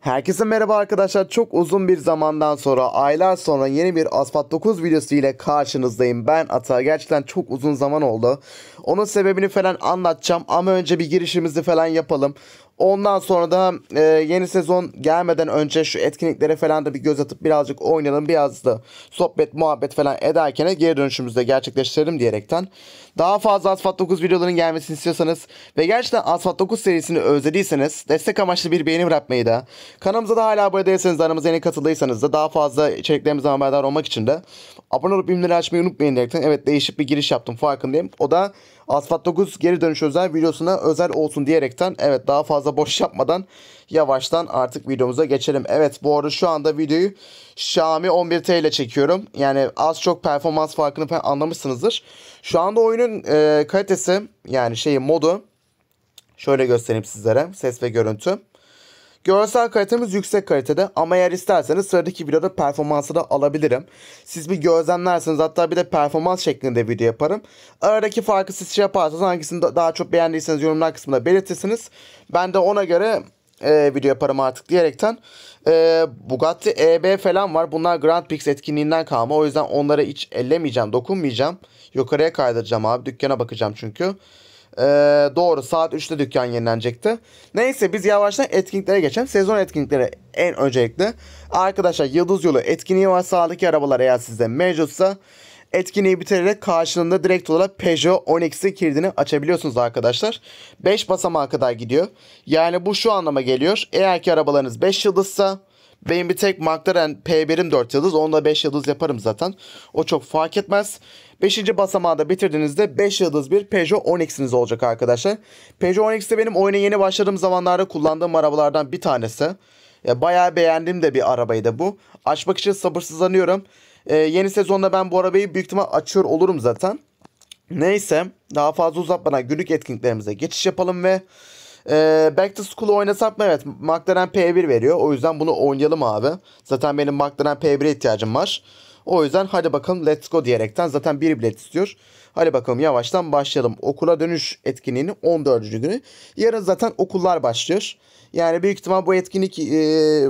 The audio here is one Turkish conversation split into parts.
Herkese merhaba arkadaşlar. Çok uzun bir zamandan sonra, aylar sonra yeni bir Asfalt 9 videosu ile karşınızdayım. Ben Ata. Gerçekten çok uzun zaman oldu. Onun sebebini falan anlatacağım ama önce bir girişimizi falan yapalım. Ondan sonra da e, yeni sezon gelmeden önce şu etkinliklere falan da bir göz atıp birazcık oynayalım. Biraz da sohbet, muhabbet falan ederken geri dönüşümüzü de gerçekleştirelim diyerekten. Daha fazla Asfalt 9 videolarının gelmesini istiyorsanız ve gerçekten Asfalt 9 serisini özlediyseniz destek amaçlı bir beğeni bırakmayı da kanalımıza da hala abone değilseniz aramıza yeni katıldıysanız da daha fazla içeriklerimizden haberdar olmak için de abone olup bildirimleri açmayı unutmayın diyerekten. Evet değişik bir giriş yaptım farkındayım. O da Asfalt 9 geri dönüş özel videosuna özel olsun diyerekten evet daha fazla boş yapmadan yavaştan artık videomuza geçelim. Evet bu arada şu anda videoyu Xiaomi 11T ile çekiyorum. Yani az çok performans farkını anlamışsınızdır. Şu anda oyunun e, kalitesi yani şeyi modu şöyle göstereyim sizlere ses ve görüntü. Görsel kalitemiz yüksek kalitede ama eğer isterseniz sıradaki videoda performansı da alabilirim. Siz bir gözlemlersiniz hatta bir de performans şeklinde video yaparım. Aradaki farkı siz şey yaparsanız hangisini daha çok beğendiyseniz yorumlar kısmında belirtirsiniz. Ben de ona göre e, video yaparım artık diyerekten. E, Bugatti EB falan var. Bunlar Grand Prix etkinliğinden kalma. O yüzden onlara hiç ellemeyeceğim, dokunmayacağım. Yukarıya kaydıracağım abi. Dükkana bakacağım çünkü. Ee, doğru saat 3'te dükkan yenilenecekti. Neyse biz yavaştan etkinliklere geçelim. Sezon etkinlikleri en öncelikli. Arkadaşlar Yıldız Yolu etkinliği var. Sağdaki arabalar eğer sizde mevcutsa etkinliği bitirerek karşılığında direkt olarak Peugeot 10X'i kilidini açabiliyorsunuz arkadaşlar. 5 basamağa kadar gidiyor. Yani bu şu anlama geliyor. Eğer ki arabalarınız 5 yıldızsa benim bir tek McLaren P1'im 4 yıldız. Onu da 5 yıldız yaparım zaten. O çok fark etmez. 5. basamağı bitirdiğinizde 5 yıldız bir Peugeot 10X'iniz olacak arkadaşlar. Peugeot 10X de benim oyuna yeni başladığım zamanlarda kullandığım arabalardan bir tanesi. Bayağı beğendiğim de bir arabaydı bu. Açmak için sabırsızlanıyorum. Ee, yeni sezonda ben bu arabayı büyük ihtimal açıyor olurum zaten. Neyse daha fazla uzatmadan günlük etkinliklerimize geçiş yapalım ve ee, Back to School oynasam Evet. McLaren P1 veriyor. O yüzden bunu oynayalım abi. Zaten benim McLaren P1'e ihtiyacım var. O yüzden hadi bakalım let's go diyerekten zaten bir bilet istiyor. Hadi bakalım yavaştan başlayalım. Okula dönüş etkinliğinin 14. günü. Yarın zaten okullar başlıyor. Yani büyük ihtimal bu etkinlik e,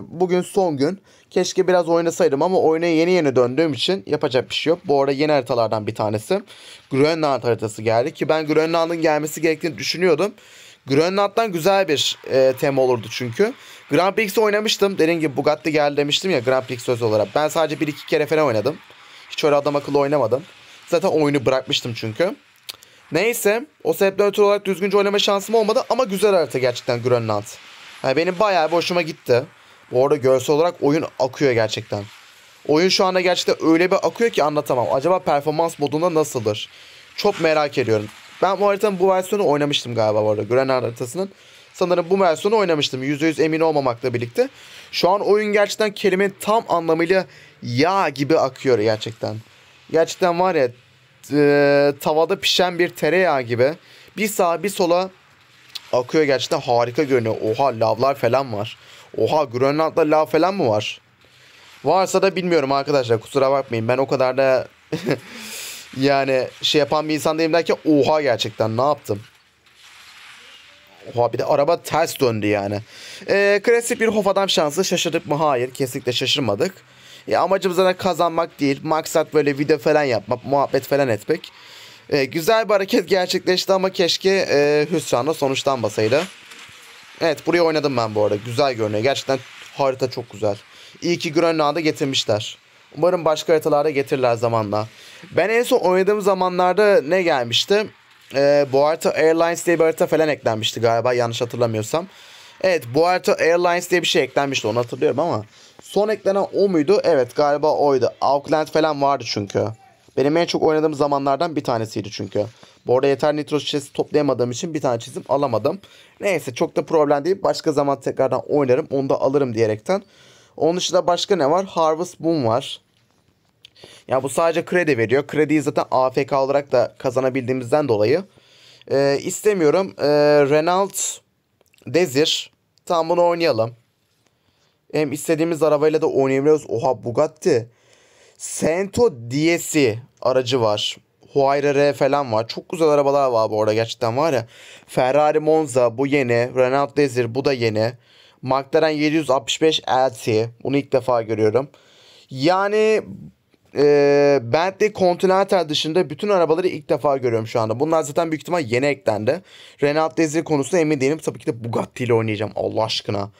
bugün son gün. Keşke biraz oynasaydım ama oyuna yeni yeni döndüğüm için yapacak bir şey yok. Bu arada yeni haritalardan bir tanesi. Grönland haritası geldi ki ben Grönland'ın gelmesi gerektiğini düşünüyordum. Grönland'dan güzel bir e, tema olurdu çünkü. Grand Prix'si oynamıştım. Dediğim gibi Bugatti geldi demiştim ya Grand Prix söz olarak. Ben sadece bir iki kere falan oynadım. Hiç öyle adam akıllı oynamadım. Zaten oyunu bırakmıştım çünkü. Neyse o sebepten ötürü olarak düzgünce oynama şansım olmadı ama güzel harita gerçekten Grönland. Yani benim bayağı bir hoşuma gitti. Bu arada görsel olarak oyun akıyor gerçekten. Oyun şu anda gerçekten öyle bir akıyor ki anlatamam. Acaba performans modunda nasıldır? Çok merak ediyorum. Ben bu haritanın bu versiyonu oynamıştım galiba bu arada. Gören haritasının. Sanırım bu versiyonu oynamıştım. %100 emin olmamakla birlikte. Şu an oyun gerçekten kelimenin tam anlamıyla yağ gibi akıyor gerçekten. Gerçekten var ya e, tavada pişen bir tereyağı gibi. Bir sağa bir sola akıyor gerçekten harika görünüyor. Oha lavlar falan var. Oha Grönland'da lav falan mı var? Varsa da bilmiyorum arkadaşlar kusura bakmayın. Ben o kadar da Yani şey yapan bir insan değilim derken oha gerçekten ne yaptım? Oha bir de araba ters döndü yani. Ee, klasik bir Hofadam şansı şaşırdık mı? Hayır kesinlikle şaşırmadık. E, amacımız da kazanmak değil. Maksat böyle video falan yapmak, muhabbet falan etmek. E, güzel bir hareket gerçekleşti ama keşke e, hüsranla sonuçlanmasaydı. Evet buraya oynadım ben bu arada. Güzel görünüyor. Gerçekten harita çok güzel. İyi ki Grönland'a getirmişler. Umarım başka haritalara getirirler zamanla. Ben en son oynadığım zamanlarda ne gelmişti? Ee, Boarta Airlines diye bir harita falan eklenmişti galiba yanlış hatırlamıyorsam. Evet Boarta Airlines diye bir şey eklenmişti onu hatırlıyorum ama. Son eklenen o muydu? Evet galiba oydu. Auckland falan vardı çünkü. Benim en çok oynadığım zamanlardan bir tanesiydi çünkü. Bu arada yeter nitro şişesi toplayamadığım için bir tane çizim alamadım. Neyse çok da problem değil. Başka zaman tekrardan oynarım. Onu da alırım diyerekten. Onun dışında başka ne var? Harvest Moon var ya bu sadece kredi veriyor. Krediyi zaten AFK olarak da kazanabildiğimizden dolayı. E, istemiyorum. E, Renault Desir. Tam bunu oynayalım. Hem istediğimiz arabayla da oynayabiliyoruz. Oha Bugatti. Sento DS'i aracı var. Huayra R falan var. Çok güzel arabalar var bu arada gerçekten var ya. Ferrari Monza bu yeni. Renault Desir bu da yeni. McLaren 765 LT. Bunu ilk defa görüyorum. Yani e, ee, Bentley Continental dışında bütün arabaları ilk defa görüyorum şu anda. Bunlar zaten büyük ihtimal yeni eklendi. Renault Dezir konusunda emin değilim. Tabii ki de Bugatti ile oynayacağım Allah aşkına.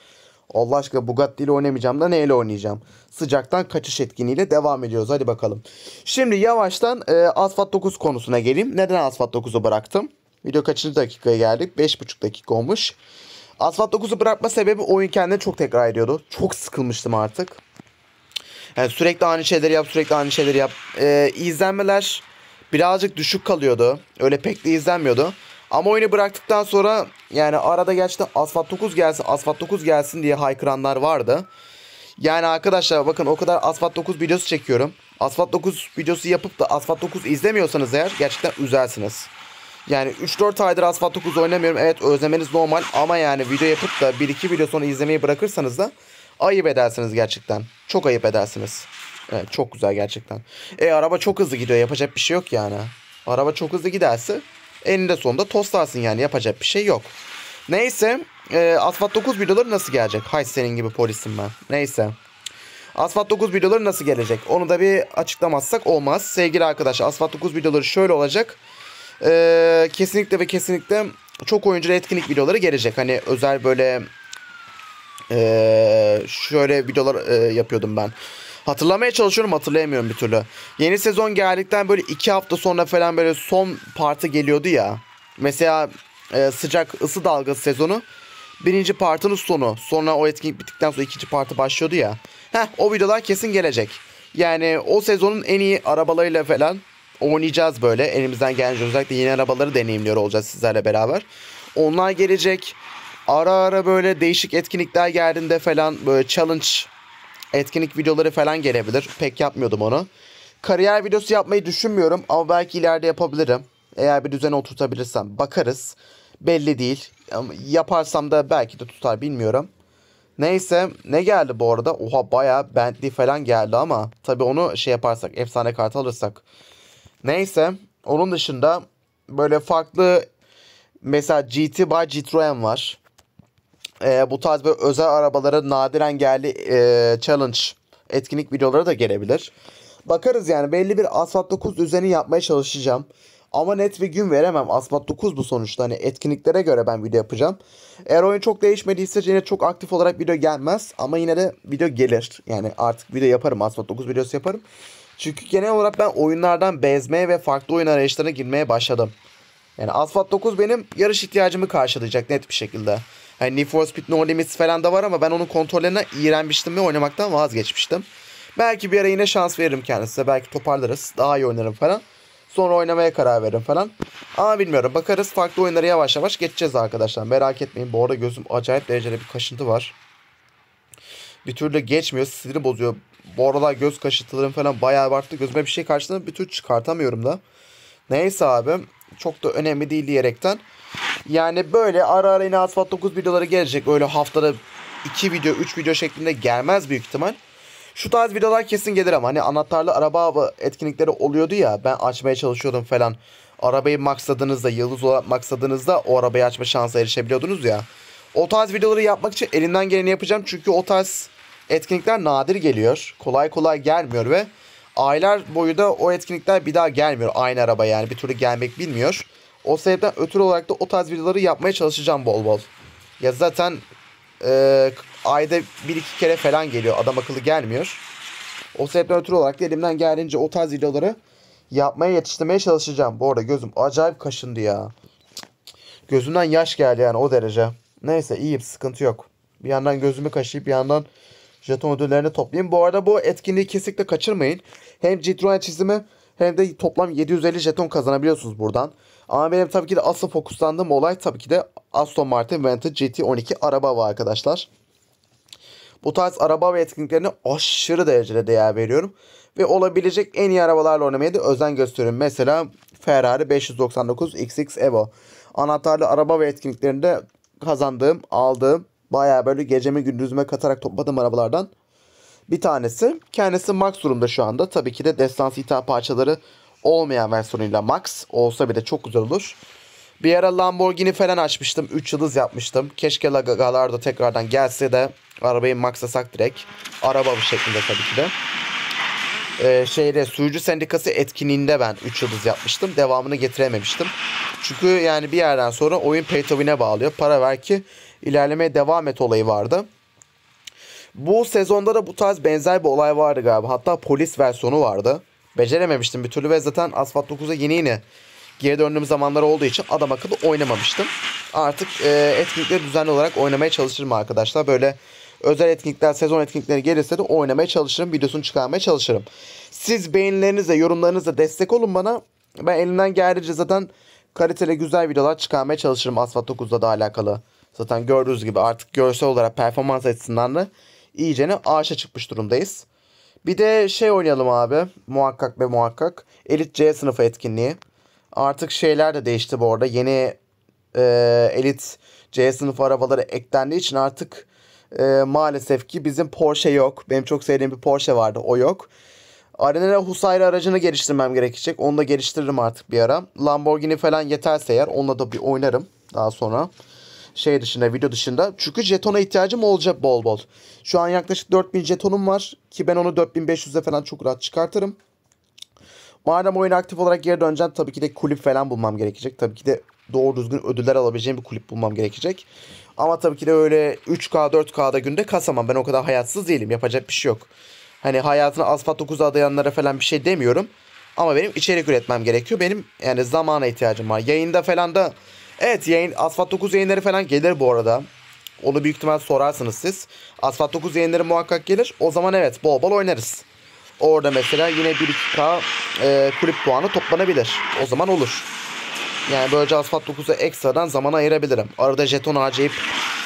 Allah aşkına Bugatti ile oynamayacağım da neyle oynayacağım? Sıcaktan kaçış etkinliğiyle devam ediyoruz. Hadi bakalım. Şimdi yavaştan e, Asfalt 9 konusuna geleyim. Neden Asfalt 9'u bıraktım? Video kaçıncı dakikaya geldik? 5,5 dakika olmuş. Asfalt 9'u bırakma sebebi oyun kendini çok tekrar ediyordu. Çok sıkılmıştım artık. Yani sürekli aynı şeyleri yap, sürekli aynı şeyleri yap. Ee, izlenmeler birazcık düşük kalıyordu. Öyle pek de izlenmiyordu. Ama oyunu bıraktıktan sonra yani arada gerçekten Asfalt 9 gelsin, Asfalt 9 gelsin diye haykıranlar vardı. Yani arkadaşlar bakın o kadar Asfalt 9 videosu çekiyorum. Asfalt 9 videosu yapıp da Asfalt 9 izlemiyorsanız eğer gerçekten üzersiniz. Yani 3-4 aydır Asfalt 9 oynamıyorum. Evet özlemeniz normal ama yani video yapıp da 1-2 video sonra izlemeyi bırakırsanız da Ayıp edersiniz gerçekten. Çok ayıp edersiniz. Evet çok güzel gerçekten. E araba çok hızlı gidiyor yapacak bir şey yok yani. Araba çok hızlı giderse eninde sonunda toslarsın yani yapacak bir şey yok. Neyse e, Asfalt 9 videoları nasıl gelecek? Hay senin gibi polisim ben. Neyse. Asfalt 9 videoları nasıl gelecek? Onu da bir açıklamazsak olmaz. Sevgili arkadaş Asfalt 9 videoları şöyle olacak. E, kesinlikle ve kesinlikle çok oyuncu etkinlik videoları gelecek. Hani özel böyle ee, şöyle videolar e, yapıyordum ben. Hatırlamaya çalışıyorum hatırlayamıyorum bir türlü. Yeni sezon geldikten böyle iki hafta sonra falan böyle son parti geliyordu ya. Mesela e, sıcak ısı dalgası sezonu. Birinci partının sonu. Sonra o etkinlik bittikten sonra ikinci parti başlıyordu ya. Heh o videolar kesin gelecek. Yani o sezonun en iyi arabalarıyla falan oynayacağız böyle. Elimizden gelince özellikle yeni arabaları deneyimliyor olacağız sizlerle beraber. Onlar gelecek. Ara ara böyle değişik etkinlikler geldiğinde falan böyle challenge etkinlik videoları falan gelebilir. Pek yapmıyordum onu. Kariyer videosu yapmayı düşünmüyorum ama belki ileride yapabilirim. Eğer bir düzen oturtabilirsem bakarız. Belli değil. Ama yaparsam da belki de tutar bilmiyorum. Neyse ne geldi bu arada? Oha baya Bentley falan geldi ama tabi onu şey yaparsak efsane kartı alırsak. Neyse onun dışında böyle farklı mesela GT by Citroen var e, bu tarz böyle özel arabalara nadiren geldi e, challenge etkinlik videoları da gelebilir. Bakarız yani belli bir asfalt 9 düzeni yapmaya çalışacağım. Ama net bir gün veremem. Asfalt 9 bu sonuçta. Hani etkinliklere göre ben video yapacağım. Eğer oyun çok değişmediyse yine çok aktif olarak video gelmez. Ama yine de video gelir. Yani artık video yaparım. Asfalt 9 videosu yaparım. Çünkü genel olarak ben oyunlardan bezmeye ve farklı oyun arayışlarına girmeye başladım. Yani Asphalt 9 benim yarış ihtiyacımı karşılayacak net bir şekilde. Hani Need for Speed No Limits falan da var ama ben onun kontrollerine iğrenmiştim ve oynamaktan vazgeçmiştim. Belki bir ara yine şans veririm kendisine. Belki toparlarız. Daha iyi oynarım falan. Sonra oynamaya karar veririm falan. Ama bilmiyorum. Bakarız farklı oyunlara yavaş yavaş geçeceğiz arkadaşlar. Merak etmeyin. Bu arada gözüm acayip derecede bir kaşıntı var. Bir türlü geçmiyor. Siniri bozuyor. Bu aralar göz kaşıntılarım falan bayağı arttı. Gözüme bir şey karşılığında bir tür çıkartamıyorum da. Neyse abi çok da önemli değil diyerekten. Yani böyle ara ara yine asfalt 9 videoları gelecek. Öyle haftada 2 video 3 video şeklinde gelmez büyük ihtimal. Şu tarz videolar kesin gelir ama hani anahtarlı araba etkinlikleri oluyordu ya ben açmaya çalışıyordum falan. Arabayı maksadınızda yıldız olarak maksadınızda o arabayı açma şansı erişebiliyordunuz ya. O tarz videoları yapmak için elinden geleni yapacağım çünkü o tarz etkinlikler nadir geliyor. Kolay kolay gelmiyor ve aylar boyu da o etkinlikler bir daha gelmiyor. Aynı araba yani bir türlü gelmek bilmiyor. O sebepten ötürü olarak da o tarz videoları yapmaya çalışacağım bol bol. Ya zaten e, ayda bir iki kere falan geliyor. Adam akıllı gelmiyor. O sebepten ötürü olarak da elimden geldiğince o tarz videoları yapmaya yetiştirmeye çalışacağım. Bu arada gözüm acayip kaşındı ya. Gözümden yaş geldi yani o derece. Neyse iyiyim sıkıntı yok. Bir yandan gözümü kaşıyıp bir yandan jeton ödüllerini toplayın. Bu arada bu etkinliği kesinlikle kaçırmayın. Hem Citroen çizimi hem de toplam 750 jeton kazanabiliyorsunuz buradan. Ama benim tabii ki de asıl fokuslandığım olay tabii ki de Aston Martin Vantage GT12 araba var arkadaşlar. Bu tarz araba ve etkinliklerine aşırı derecede değer veriyorum. Ve olabilecek en iyi arabalarla oynamaya da özen gösteriyorum. Mesela Ferrari 599 XX Evo. Anahtarlı araba ve etkinliklerinde kazandığım, aldığım Baya böyle gecemi gündüzüme katarak topladığım arabalardan bir tanesi. Kendisi Max durumda şu anda. Tabii ki de destansı ithal parçaları olmayan versiyonuyla Max olsa bile çok güzel olur. Bir ara Lamborghini falan açmıştım. 3 yıldız yapmıştım. Keşke La Galardo tekrardan gelse de arabayı maxlasak direkt. Araba bu şekilde tabii ki de. Ee, şeyde suyucu sendikası etkinliğinde ben 3 yıldız yapmıştım. Devamını getirememiştim. Çünkü yani bir yerden sonra oyun pay to bağlıyor. Para ver ki ilerlemeye devam et olayı vardı. Bu sezonda da bu tarz benzer bir olay vardı galiba. Hatta polis versiyonu vardı. Becerememiştim bir türlü ve zaten Asfalt 9'a yeni yeni geri döndüğüm zamanlar olduğu için adam akıllı oynamamıştım. Artık e, etkinlikleri düzenli olarak oynamaya çalışırım arkadaşlar. Böyle özel etkinlikler, sezon etkinlikleri gelirse de oynamaya çalışırım. Videosunu çıkarmaya çalışırım. Siz beğenilerinizle, yorumlarınızla destek olun bana. Ben elimden geldiğince zaten kaliteli güzel videolar çıkarmaya çalışırım Asfalt 9'la da alakalı. Zaten gördüğünüz gibi artık görsel olarak performans açısından da iyicene ağaça çıkmış durumdayız. Bir de şey oynayalım abi. Muhakkak ve muhakkak. Elite C sınıfı etkinliği. Artık şeyler de değişti bu arada. Yeni e, Elite C sınıfı arabaları eklendiği için artık e, maalesef ki bizim Porsche yok. Benim çok sevdiğim bir Porsche vardı. O yok. Arena'da Husayr aracını geliştirmem gerekecek. Onu da geliştiririm artık bir ara. Lamborghini falan yeterse eğer onunla da bir oynarım daha sonra şey dışında video dışında. Çünkü jetona ihtiyacım olacak bol bol. Şu an yaklaşık 4000 jetonum var. Ki ben onu 4500'e falan çok rahat çıkartırım. Madem oyun aktif olarak geri döneceğim tabii ki de kulüp falan bulmam gerekecek. Tabii ki de doğru düzgün ödüller alabileceğim bir kulüp bulmam gerekecek. Ama tabii ki de öyle 3K 4K'da günde kasamam. Ben o kadar hayatsız değilim. Yapacak bir şey yok. Hani hayatını asfalt 9'a dayanlara falan bir şey demiyorum. Ama benim içerik üretmem gerekiyor. Benim yani zamana ihtiyacım var. Yayında falan da Evet yayın Asfalt 9 yayınları falan gelir bu arada. Onu büyük ihtimal sorarsınız siz. Asfalt 9 yayınları muhakkak gelir. O zaman evet bol bol oynarız. Orada mesela yine 1-2K e, kulüp puanı toplanabilir. O zaman olur. Yani böylece Asfalt 9'a ekstradan zaman ayırabilirim. Arada jeton acayip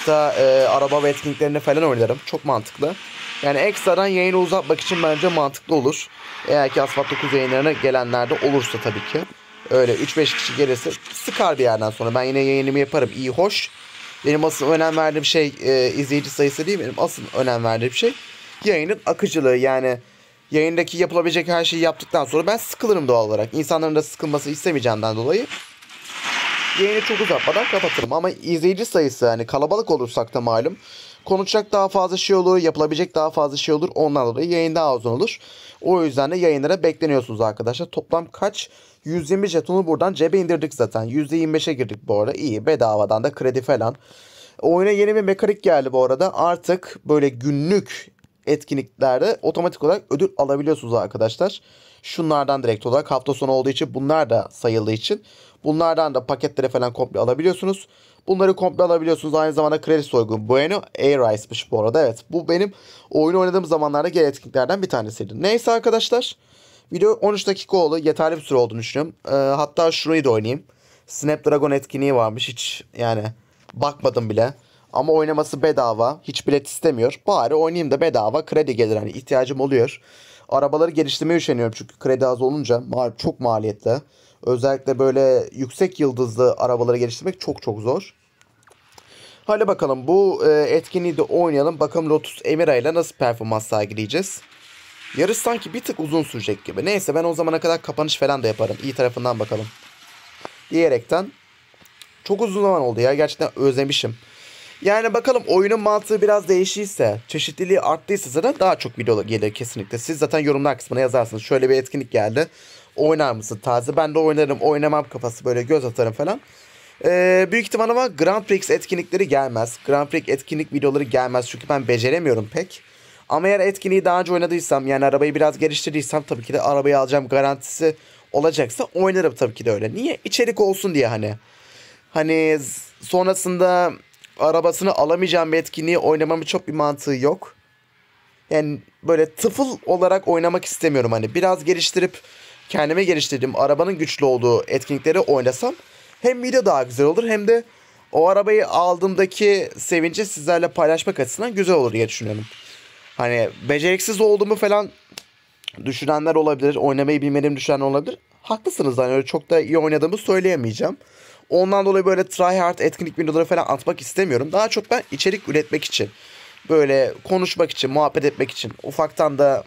da e, araba ve etkinliklerini falan oynarım. Çok mantıklı. Yani ekstradan yayını uzatmak için bence mantıklı olur. Eğer ki Asfalt 9 yayınlarına gelenler de olursa tabii ki. Öyle 3-5 kişi gelirse sıkar bir yerden sonra. Ben yine yayınımı yaparım. İyi hoş. Benim asıl önem verdiğim şey e, izleyici sayısı değil. Benim asıl önem verdiğim şey yayının akıcılığı. Yani yayındaki yapılabilecek her şeyi yaptıktan sonra ben sıkılırım doğal olarak. İnsanların da sıkılması istemeyeceğimden dolayı yayını çok uzatmadan kapatırım. Ama izleyici sayısı yani kalabalık olursak da malum. Konuşacak daha fazla şey olur, yapılabilecek daha fazla şey olur. Ondan dolayı yayın daha uzun olur. O yüzden de yayınlara bekleniyorsunuz arkadaşlar. Toplam kaç? 120 jetonu buradan cebe indirdik zaten. %25'e girdik bu arada. İyi bedavadan da kredi falan. Oyuna yeni bir mekanik geldi bu arada. Artık böyle günlük etkinliklerde otomatik olarak ödül alabiliyorsunuz arkadaşlar. Şunlardan direkt olarak hafta sonu olduğu için bunlar da sayıldığı için bunlardan da paketlere falan komple alabiliyorsunuz. Bunları komple alabiliyorsunuz. Aynı zamanda kredi soygun. Bueno Airrise'mış bu arada. Evet bu benim oyunu oynadığım zamanlarda gelen etkinliklerden bir tanesiydi. Neyse arkadaşlar. Video 13 dakika oldu. Yeterli bir süre olduğunu düşünüyorum. Ee, hatta şurayı da oynayayım. Snapdragon etkinliği varmış. Hiç yani bakmadım bile. Ama oynaması bedava. Hiç bilet istemiyor. Bari oynayayım da bedava kredi gelir. Hani ihtiyacım oluyor. Arabaları geliştirmeye üşeniyorum çünkü kredi az olunca çok maliyetli. Özellikle böyle yüksek yıldızlı arabaları geliştirmek çok çok zor. Hadi bakalım bu e, etkinliği de oynayalım. Bakalım Lotus Emira ile nasıl performans sergileyeceğiz. Yarış sanki bir tık uzun sürecek gibi. Neyse ben o zamana kadar kapanış falan da yaparım. İyi tarafından bakalım. Diyerekten çok uzun zaman oldu ya. Gerçekten özlemişim. Yani bakalım oyunun mantığı biraz değişiyse, çeşitliliği arttıysa zaten daha çok video gelir kesinlikle. Siz zaten yorumlar kısmına yazarsınız. Şöyle bir etkinlik geldi. Oynar mısın taze? Ben de oynarım, oynamam kafası böyle göz atarım falan. Ee, büyük ihtimal ama Grand Prix etkinlikleri gelmez. Grand Prix etkinlik videoları gelmez çünkü ben beceremiyorum pek. Ama eğer etkinliği daha önce oynadıysam yani arabayı biraz geliştirdiysem tabii ki de arabayı alacağım garantisi olacaksa oynarım tabii ki de öyle. Niye? İçerik olsun diye hani. Hani sonrasında arabasını alamayacağım bir etkinliği oynamamın çok bir mantığı yok. Yani böyle tıfıl olarak oynamak istemiyorum. Hani biraz geliştirip kendime geliştirdim arabanın güçlü olduğu etkinlikleri oynasam hem video daha güzel olur hem de o arabayı aldığımdaki sevinci sizlerle paylaşmak açısından güzel olur diye düşünüyorum. Hani beceriksiz olduğumu falan düşünenler olabilir. Oynamayı bilmediğimi düşünenler olabilir. Haklısınız hani öyle çok da iyi oynadığımı söyleyemeyeceğim. Ondan dolayı böyle try hard etkinlik videoları falan atmak istemiyorum. Daha çok ben içerik üretmek için böyle konuşmak için, muhabbet etmek için ufaktan da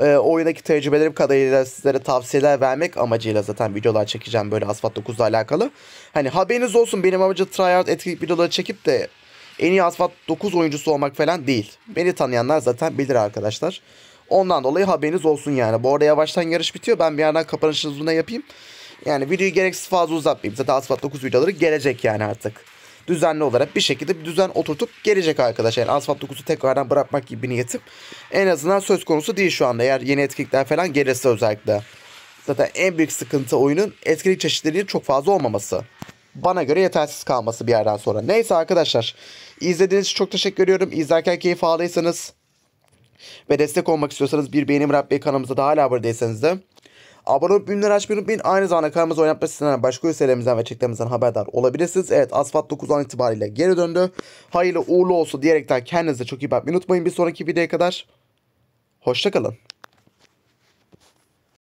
e, oyundaki tecrübelerim kadarıyla sizlere tavsiyeler vermek amacıyla zaten videolar çekeceğim böyle Asfalt 9'la alakalı. Hani haberiniz olsun benim amacım tryhard etkinlik videoları çekip de en iyi Asfalt 9 oyuncusu olmak falan değil. Beni tanıyanlar zaten bilir arkadaşlar. Ondan dolayı haberiniz olsun yani. Bu arada yavaştan yarış bitiyor. Ben bir yandan kapanışınızı ne yapayım. Yani videoyu gereksiz fazla uzatmayayım. Zaten Asfalt 9 videoları gelecek yani artık. Düzenli olarak bir şekilde bir düzen oturtup gelecek arkadaşlar. Yani Asfalt 9'u tekrardan bırakmak gibi bir niyetim. En azından söz konusu değil şu anda. Eğer yeni etkinlikler falan gelirse özellikle. Zaten en büyük sıkıntı oyunun etkinlik çeşitliliğinin çok fazla olmaması bana göre yetersiz kalması bir yerden sonra. Neyse arkadaşlar izlediğiniz için çok teşekkür ediyorum. İzlerken keyif aldıysanız ve destek olmak istiyorsanız bir beğeni bırakmayı kanalımıza da hala abone değilseniz de Abone olup bilimleri açmayı unutmayın. Aynı zamanda kanalımıza oynatma sizlerden başka üyelerimizden ve çektiğimizden haberdar olabilirsiniz. Evet Asfalt 9 an itibariyle geri döndü. Hayırlı uğurlu olsun diyerekten kendinize çok iyi bakmayı unutmayın. Bir sonraki videoya kadar hoşçakalın.